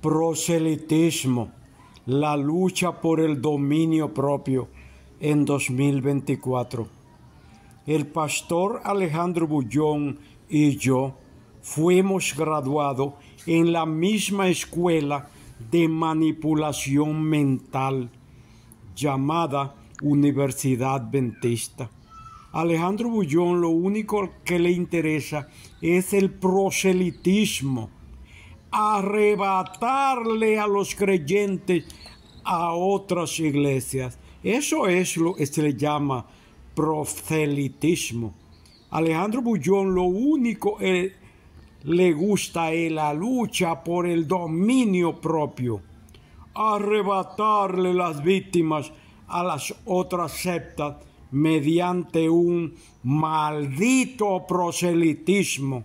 proselitismo, la lucha por el dominio propio en 2024. El pastor Alejandro Bullón y yo fuimos graduados en la misma escuela de manipulación mental llamada Universidad Ventista. Alejandro Bullón lo único que le interesa es el proselitismo arrebatarle a los creyentes a otras iglesias. Eso es lo que se le llama proselitismo. Alejandro Bullón lo único que le gusta es la lucha por el dominio propio, arrebatarle las víctimas a las otras sectas mediante un maldito proselitismo.